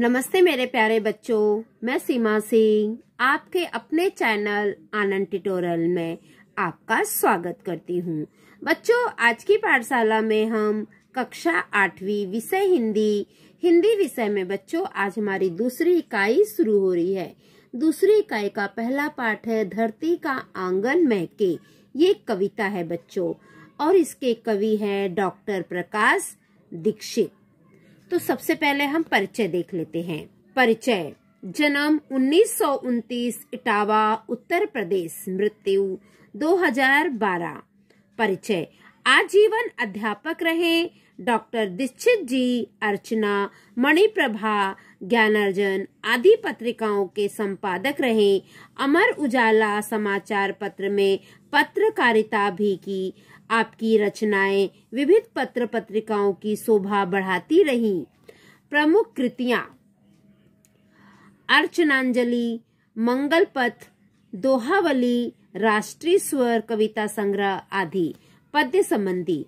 नमस्ते मेरे प्यारे बच्चों मैं सीमा सिंह आपके अपने चैनल आनंद ट्यूटोरियल में आपका स्वागत करती हूँ बच्चों आज की पाठशाला में हम कक्षा आठवीं विषय हिंदी हिंदी विषय में बच्चों आज हमारी दूसरी इकाई शुरू हो रही है दूसरी इकाई का पहला पाठ है धरती का आंगन महके ये कविता है बच्चों और इसके कवि है डॉक्टर प्रकाश दीक्षित तो सबसे पहले हम परिचय देख लेते हैं परिचय जन्म उन्नीस इटावा उत्तर प्रदेश मृत्यु 2012 परिचय आजीवन अध्यापक रहे डॉक्टर दीक्षित जी अर्चना मणिप्रभा ज्ञानार्जन आदि पत्रिकाओं के संपादक रहे अमर उजाला समाचार पत्र में पत्रकारिता भी की आपकी रचनाएं विभिन्न पत्र पत्रिकाओं की शोभा बढ़ाती रही प्रमुख कृतियां अर्चनांजलि मंगल पथ दोहावली राष्ट्रीय स्वर कविता संग्रह आदि पद्य संबंधी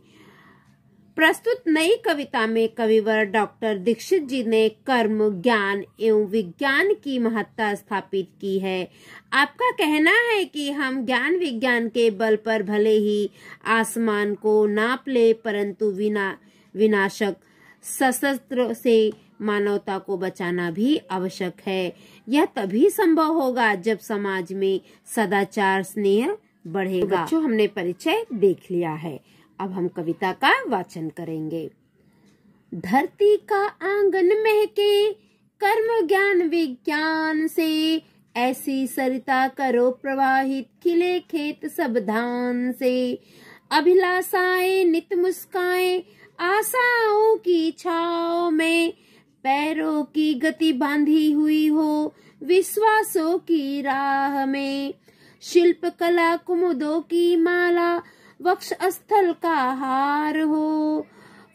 प्रस्तुत नई कविता में कविवर डॉक्टर दीक्षित जी ने कर्म ज्ञान एवं विज्ञान की महत्ता स्थापित की है आपका कहना है कि हम ज्ञान विज्ञान के बल पर भले ही आसमान को नाप ले परंतु विना विनाशक सशस्त्र से मानवता को बचाना भी आवश्यक है यह तभी संभव होगा जब समाज में सदाचार स्नेह बढ़ेगा जो तो हमने परिचय देख लिया है अब हम कविता का वाचन करेंगे धरती का आंगन महके कर्म ज्ञान विज्ञान से ऐसी सरिता करो प्रवाहित खिले खेत सब धान से अभिलाषाएं नित मुस्काए आशाओं की छाओ में पैरों की गति बांधी हुई हो विश्वासों की राह में शिल्प कला कुमुदों की माला वक्ष स्थल का हार हो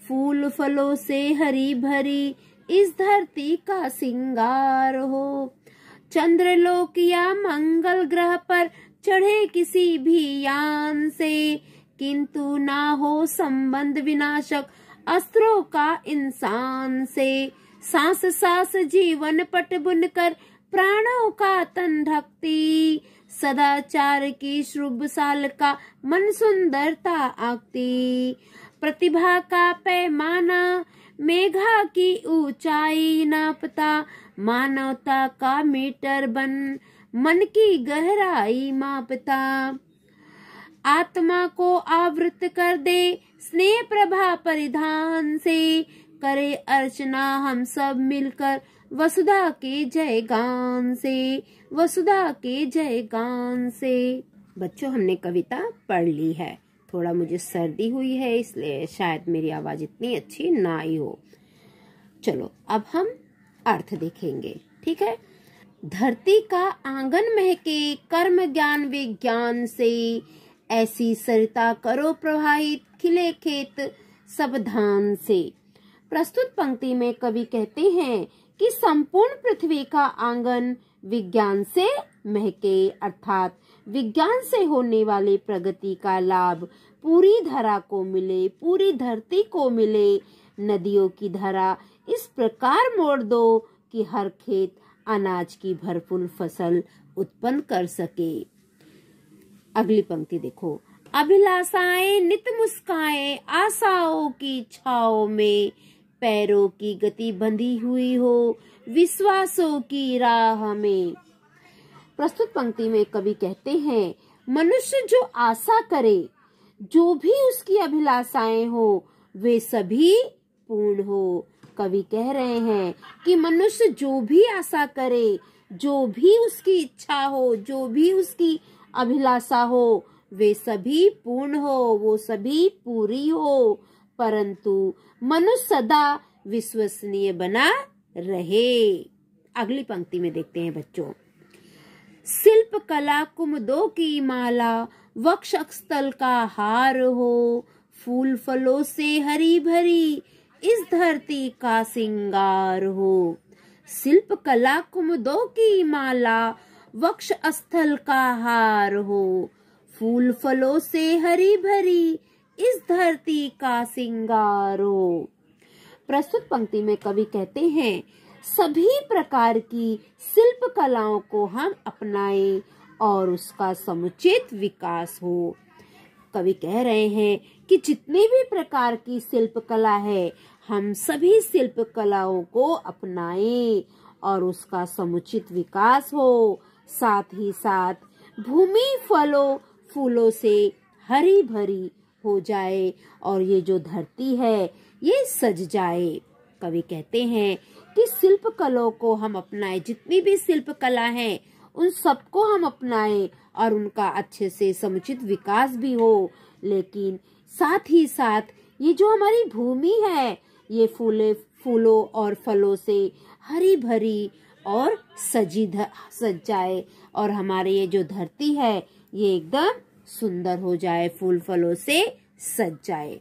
फूल फलों से हरी भरी इस धरती का सिंगार हो चंद्रलोक या मंगल ग्रह पर चढ़े किसी भी यान से किंतु ना हो संबंध विनाशक अस्त्रों का इंसान से सांस सांस जीवन पट बुन कर प्राणों का तन ढकती सदाचार की साल का मन सुंदरता आती प्रतिभा का पैमाना मेघा की ऊंचाई नापता मानवता का मीटर बन मन की गहराई मापता आत्मा को आवृत कर दे स्नेह प्रभा परिधान से करे अर्चना हम सब मिलकर वसुधा के जय गान से वसुधा के जय गान से बच्चों हमने कविता पढ़ ली है थोड़ा मुझे सर्दी हुई है इसलिए शायद मेरी आवाज़ इतनी अच्छी ना आई हो चलो अब हम अर्थ देखेंगे ठीक है धरती का आंगन महके कर्म ज्ञान विज्ञान से ऐसी सरिता करो प्रवाहित खिले खेत सब धान से प्रस्तुत पंक्ति में कवि कहते हैं कि संपूर्ण पृथ्वी का आंगन विज्ञान से महके अर्थात विज्ञान से होने वाले प्रगति का लाभ पूरी धरा को मिले पूरी धरती को मिले नदियों की धरा इस प्रकार मोड़ दो कि हर खेत अनाज की भरपूर फसल उत्पन्न कर सके अगली पंक्ति देखो अभिलाषाएं नित मुस्काएं आशाओं की छाओ में पैरों की गति बंधी हुई हो विश्वासों की राह में प्रस्तुत पंक्ति में कवि कहते हैं मनुष्य जो आशा करे जो भी उसकी अभिलाषाएं हो वे सभी पूर्ण हो कवि कह रहे हैं कि मनुष्य जो भी आशा करे जो भी उसकी इच्छा हो जो भी उसकी अभिलाषा हो वे सभी पूर्ण हो वो सभी पूरी हो परंतु मनुष्य सदा विश्वसनीय बना रहे अगली पंक्ति में देखते हैं बच्चों शिल्प कला कुम दो की माला वक्ष स्थल का हार हो फूल फलों से हरी भरी इस धरती का सिंगार हो शिल्प कला कुम दो की माला वक्ष स्थल का हार हो फूल फलों से हरी भरी इस धरती का सिंगारो प्रस्तुत पंक्ति में कवि कहते हैं सभी प्रकार की शिल्प कलाओं को हम अपनाएं और उसका समुचित विकास हो कवि कह रहे हैं कि जितने भी प्रकार की शिल्प कला है हम सभी शिल्प कलाओं को अपनाएं और उसका समुचित विकास हो साथ ही साथ भूमि फलों फूलों से हरी भरी हो जाए और ये जो धरती है ये सज जाए कवि कहते हैं कि शिल्प कलों को हम अपनाए जितनी भी शिल्प कला है उन सबको हम अपनाए और उनका अच्छे से समुचित विकास भी हो लेकिन साथ ही साथ ये जो हमारी भूमि है ये फूले फूलों और फलों से हरी भरी और सजी सज जाए और हमारे ये जो धरती है ये एकदम सुंदर हो जाए फूल फलों से सज जाए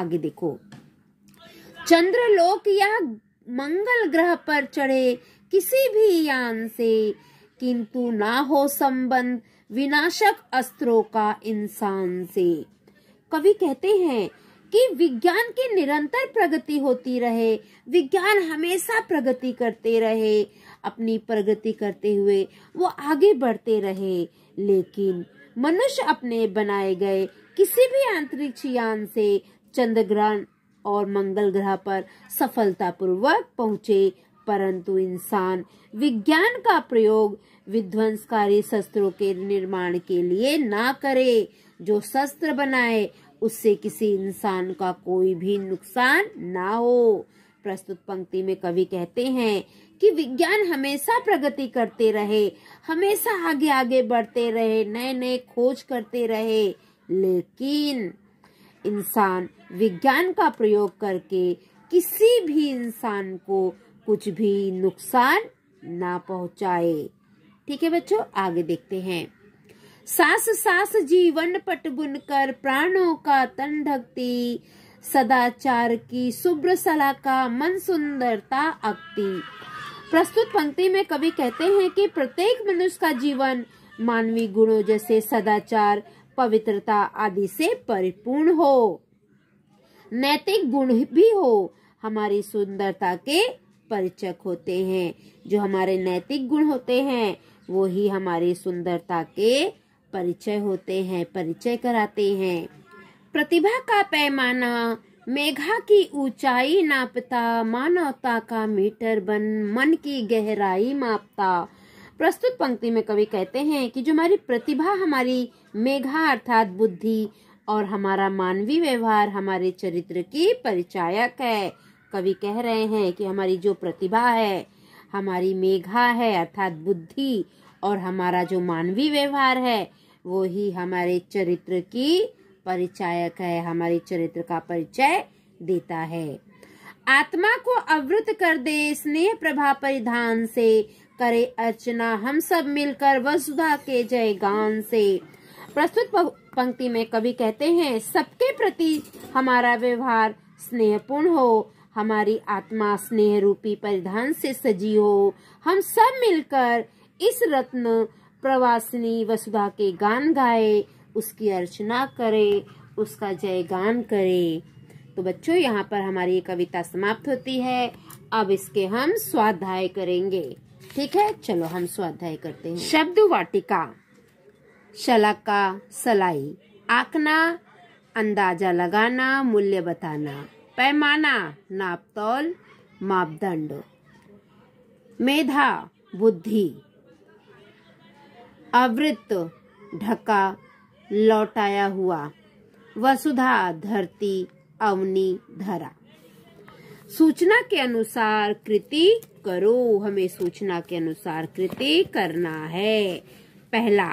आगे देखो चंद्रलोक या मंगल ग्रह पर चढ़े किसी भी यान से किंतु ना हो संबंध विनाशक अस्त्रों का इंसान से कवि कहते हैं कि विज्ञान की निरंतर प्रगति होती रहे विज्ञान हमेशा प्रगति करते रहे अपनी प्रगति करते हुए वो आगे बढ़ते रहे लेकिन मनुष्य अपने बनाए गए किसी भी अंतरिक्ष यान से चंद्र ग्रहण और मंगल ग्रह पर सफलतापूर्वक पहुंचे परंतु इंसान विज्ञान का प्रयोग विध्वंसकारी शस्त्रों के निर्माण के लिए ना करे जो शस्त्र बनाए उससे किसी इंसान का कोई भी नुकसान ना हो प्रस्तुत पंक्ति में कवि कहते हैं कि विज्ञान हमेशा प्रगति करते रहे हमेशा आगे आगे बढ़ते रहे नए नए खोज करते रहे लेकिन इंसान विज्ञान का प्रयोग करके किसी भी इंसान को कुछ भी नुकसान ना पहुंचाए ठीक है बच्चों आगे देखते हैं सास सास जीवन पट बुन कर प्राणों का तन ढकती सदाचार की शुभ्र सला का मन सुंदरता अक्ति प्रस्तुत पंक्ति में कवि कहते हैं कि प्रत्येक मनुष्य का जीवन मानवीय गुणों जैसे सदाचार पवित्रता आदि से परिपूर्ण हो नैतिक गुण भी हो हमारी सुंदरता के परिचक होते हैं जो हमारे नैतिक गुण होते हैं वो ही हमारी सुंदरता के परिचय होते हैं परिचय कराते हैं प्रतिभा का पैमाना मेघा की ऊंचाई नापता मानवता का मीटर बन मन की गहराई मापता प्रस्तुत पंक्ति में कवि कहते हैं कि जो हमारी प्रतिभा हमारी मेघा अर्थात बुद्धि और हमारा मानवीय व्यवहार हमारे चरित्र की परिचायक है कवि कह रहे हैं कि हमारी जो प्रतिभा है हमारी मेघा है अर्थात बुद्धि और हमारा जो मानवीय व्यवहार है वो ही हमारे चरित्र की परिचायक है हमारे चरित्र का परिचय देता है आत्मा को अवृत कर दे स्नेह प्रभा परिधान से करे अर्चना हम सब मिलकर वसुधा के जय गान से प्रस्तुत पंक्ति में कवि कहते हैं सबके प्रति हमारा व्यवहार स्नेहपूर्ण हो हमारी आत्मा स्नेह रूपी परिधान से सजी हो हम सब मिलकर इस रत्न प्रवासिनी वसुधा के गान गाए उसकी अर्चना करे उसका जयगान करे तो बच्चों यहाँ पर हमारी ये कविता समाप्त होती है अब इसके हम स्वाध्याय करेंगे ठीक है चलो हम स्वाध्याय करते हैं शब्द वाटिका शलाका सलाई आखना अंदाजा लगाना मूल्य बताना पैमाना नापतौल मापदंड मेधा बुद्धि अवृत ढका लौटाया हुआ वसुधा धरती अवनी धरा सूचना के अनुसार कृति करो हमें सूचना के अनुसार कृति करना है पहला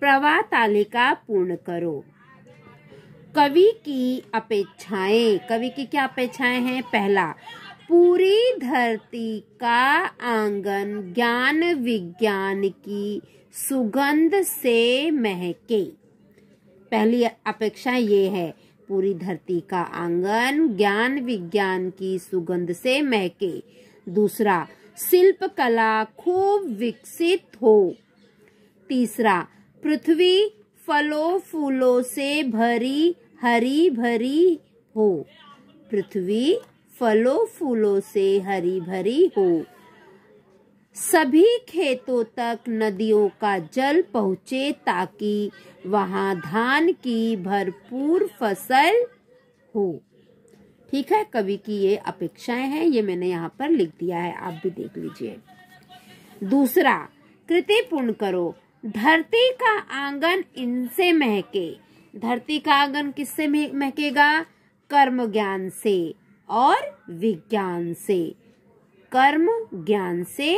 प्रवाह तालिका पूर्ण करो कवि की अपेक्षाएं कवि की क्या अपेक्षाएं हैं पहला पूरी धरती का आंगन ज्ञान विज्ञान की सुगंध से महके पहली अपेक्षा ये है पूरी धरती का आंगन ज्ञान विज्ञान की सुगंध से महके दूसरा शिल्प कला खूब विकसित हो तीसरा पृथ्वी फलों फूलों से भरी हरी भरी हो पृथ्वी फलों फूलों से हरी भरी हो सभी खेतों तक नदियों का जल पहुंचे ताकि वहाँ धान की भरपूर फसल हो ठीक है कवि की ये अपेक्षाएं हैं ये मैंने यहाँ पर लिख दिया है आप भी देख लीजिए दूसरा कृति पूर्ण करो धरती का आंगन इनसे महके धरती का आंगन किससे महकेगा कर्म ज्ञान से और विज्ञान से कर्म ज्ञान से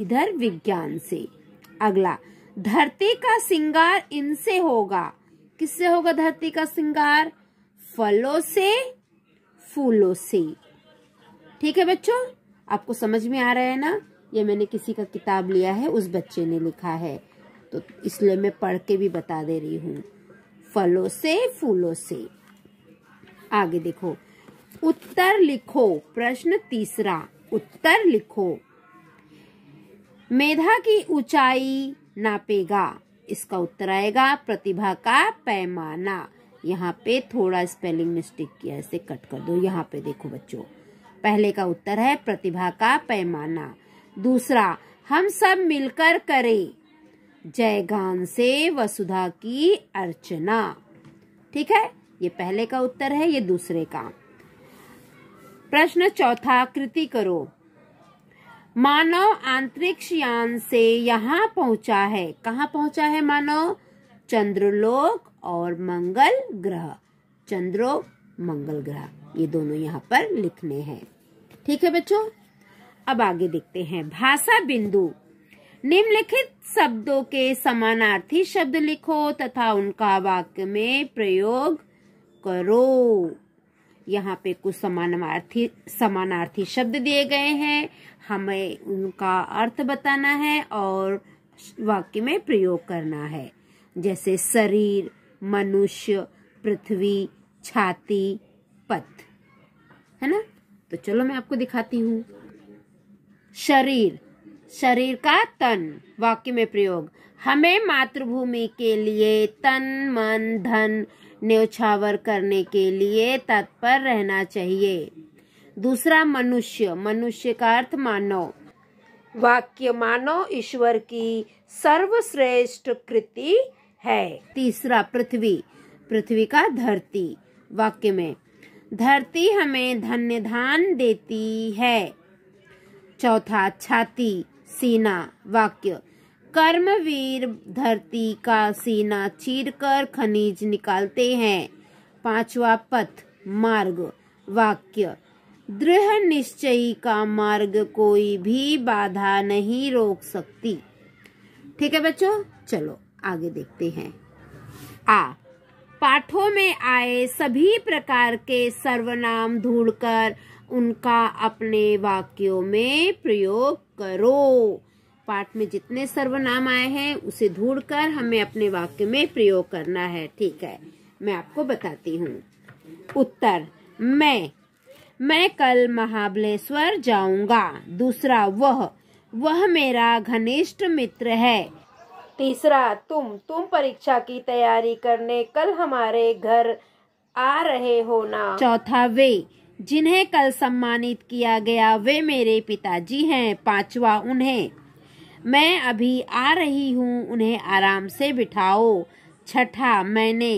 इधर विज्ञान से अगला धरती का श्रिंगार इनसे होगा किससे होगा धरती का सिंगार फलों से फूलों से ठीक है बच्चों आपको समझ में आ रहा है ना ये मैंने किसी का किताब लिया है उस बच्चे ने लिखा है तो इसलिए मैं पढ़ के भी बता दे रही हूँ फलों से फूलों से आगे देखो उत्तर लिखो प्रश्न तीसरा उत्तर लिखो मेधा की ऊंचाई नापेगा इसका उत्तर आएगा प्रतिभा का पैमाना यहाँ पे थोड़ा स्पेलिंग मिस्टेक किया इसे कट कर दो यहाँ पे देखो बच्चों पहले का उत्तर है प्रतिभा का पैमाना दूसरा हम सब मिलकर करें जयगान से वसुधा की अर्चना ठीक है ये पहले का उत्तर है ये दूसरे का प्रश्न चौथा कृति करो मानव अंतरिक्ष यान से यहाँ पहुंचा है कहाँ पहुंचा है मानव चंद्रलोक और मंगल ग्रह चंद्रो मंगल ग्रह ये दोनों यहाँ पर लिखने हैं ठीक है बच्चों अब आगे देखते हैं भाषा बिंदु निम्नलिखित शब्दों के समानार्थी शब्द लिखो तथा उनका वाक्य में प्रयोग करो यहाँ पे कुछ समानार्थी समानार्थी शब्द दिए गए हैं हमें उनका अर्थ बताना है और वाक्य में प्रयोग करना है जैसे शरीर मनुष्य पृथ्वी छाती पथ है ना तो चलो मैं आपको दिखाती हूँ शरीर शरीर का तन वाक्य में प्रयोग हमें मातृभूमि के लिए तन मन धन न्यौछावर करने के लिए तत्पर रहना चाहिए दूसरा मनुष्य मनुष्य का अर्थ मानव वाक्य मानव ईश्वर की सर्वश्रेष्ठ कृति है तीसरा पृथ्वी पृथ्वी का धरती वाक्य में धरती हमें धन्य धान देती है चौथा छाती सीना वाक्य कर्मवीर धरती का सीना चीरकर खनिज निकालते हैं पांचवा पथ मार्ग वाक्य दृढ़ निश्चय का मार्ग कोई भी बाधा नहीं रोक सकती ठीक है बच्चों चलो आगे देखते हैं आ पाठों में आए सभी प्रकार के सर्वनाम ढूंढकर उनका अपने वाक्यों में प्रयोग करो पाठ में जितने सर्वनाम आए हैं उसे ढूंढकर हमें अपने वाक्य में प्रयोग करना है ठीक है मैं आपको बताती हूँ उत्तर मैं मैं कल महाबलेश्वर जाऊंगा दूसरा वह वह मेरा घनिष्ठ मित्र है तीसरा तुम तुम परीक्षा की तैयारी करने कल हमारे घर आ रहे हो ना चौथा वे जिन्हें कल सम्मानित किया गया वे मेरे पिताजी हैं पांचवा उन्हें मैं अभी आ रही हूँ उन्हें आराम से बिठाओ छठा मैंने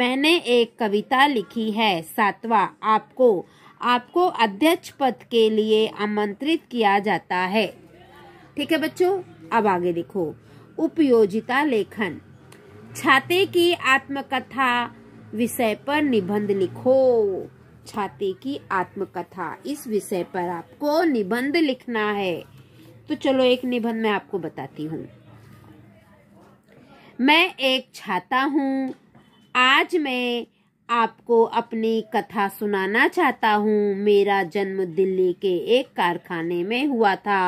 मैंने एक कविता लिखी है सातवा आपको आपको अध्यक्ष पद के लिए आमंत्रित किया जाता है ठीक है बच्चों अब आगे लिखो उपयोजिता लेखन छाते की आत्मकथा विषय पर निबंध लिखो छाती की आत्मकथा इस विषय पर आपको निबंध लिखना है तो चलो एक निबंध मैं आपको बताती हूँ मैं एक छाता हूँ आज मैं आपको अपनी कथा सुनाना चाहता हूँ मेरा जन्म दिल्ली के एक कारखाने में हुआ था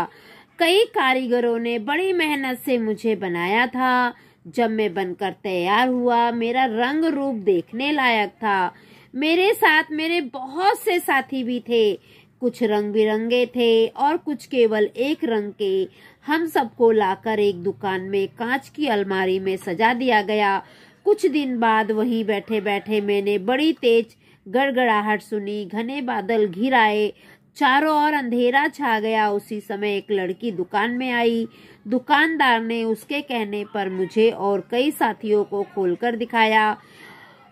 कई कारीगरों ने बड़ी मेहनत से मुझे बनाया था जब मैं बनकर तैयार हुआ मेरा रंग रूप देखने लायक था मेरे साथ मेरे बहुत से साथी भी थे कुछ रंग बिरंगे थे और कुछ केवल एक रंग के हम सबको लाकर एक दुकान में कांच की अलमारी में सजा दिया गया कुछ दिन बाद वहीं बैठे बैठे मैंने बड़ी तेज गड़गड़ाहट सुनी घने बादल घिर आए चारों ओर अंधेरा छा गया उसी समय एक लड़की दुकान में आई दुकानदार ने उसके कहने पर मुझे और कई साथियों को खोलकर दिखाया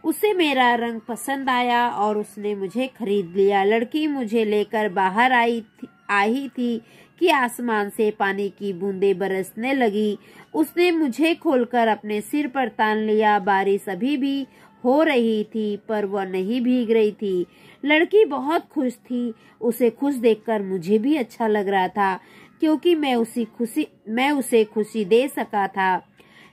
उसे मेरा रंग पसंद आया और उसने मुझे खरीद लिया लड़की मुझे लेकर बाहर आई थी आई थी कि आसमान से पानी की बूंदें बरसने लगी उसने मुझे खोलकर अपने सिर पर तान लिया बारिश अभी भी हो रही थी पर वह नहीं भीग रही थी लड़की बहुत खुश थी उसे खुश देखकर मुझे भी अच्छा लग रहा था क्योंकि मैं उसी खुशी मैं उसे खुशी दे सका था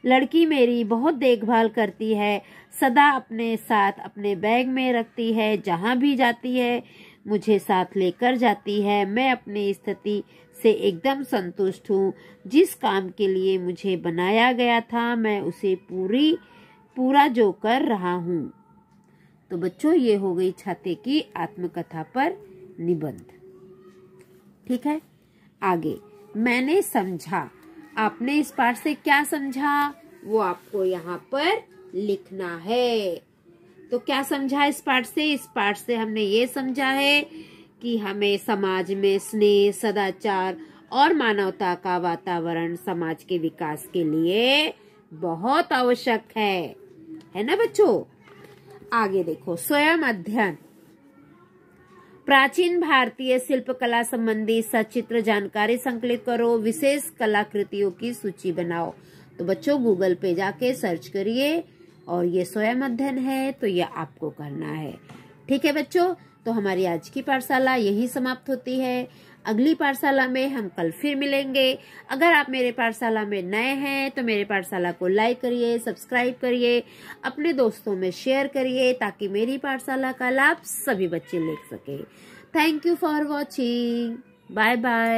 लड़की मेरी बहुत देखभाल करती है सदा अपने साथ अपने बैग में रखती है जहाँ भी जाती है मुझे साथ लेकर जाती है मैं अपनी स्थिति से एकदम संतुष्ट हूँ जिस काम के लिए मुझे बनाया गया था मैं उसे पूरी पूरा जो कर रहा हूँ तो बच्चों ये हो गई छाते की आत्मकथा पर निबंध ठीक है आगे मैंने समझा आपने इस पाठ से क्या समझा वो आपको यहाँ पर लिखना है तो क्या समझा इस पाठ से इस पाठ से हमने ये समझा है कि हमें समाज में स्नेह सदाचार और मानवता का वातावरण समाज के विकास के लिए बहुत आवश्यक है है ना बच्चों आगे देखो स्वयं अध्ययन प्राचीन भारतीय शिल्प कला संबंधी सचित्र जानकारी संकलित करो विशेष कलाकृतियों की सूची बनाओ तो बच्चों गूगल पे जाके सर्च करिए और ये स्वयं अध्ययन है तो ये आपको करना है ठीक है बच्चों तो हमारी आज की पाठशाला यही समाप्त होती है अगली पाठशाला में हम कल फिर मिलेंगे अगर आप मेरे पाठशाला में नए हैं तो मेरे पाठशाला को लाइक करिए सब्सक्राइब करिए अपने दोस्तों में शेयर करिए ताकि मेरी पाठशाला का लाभ सभी बच्चे ले सके thank you for watching bye bye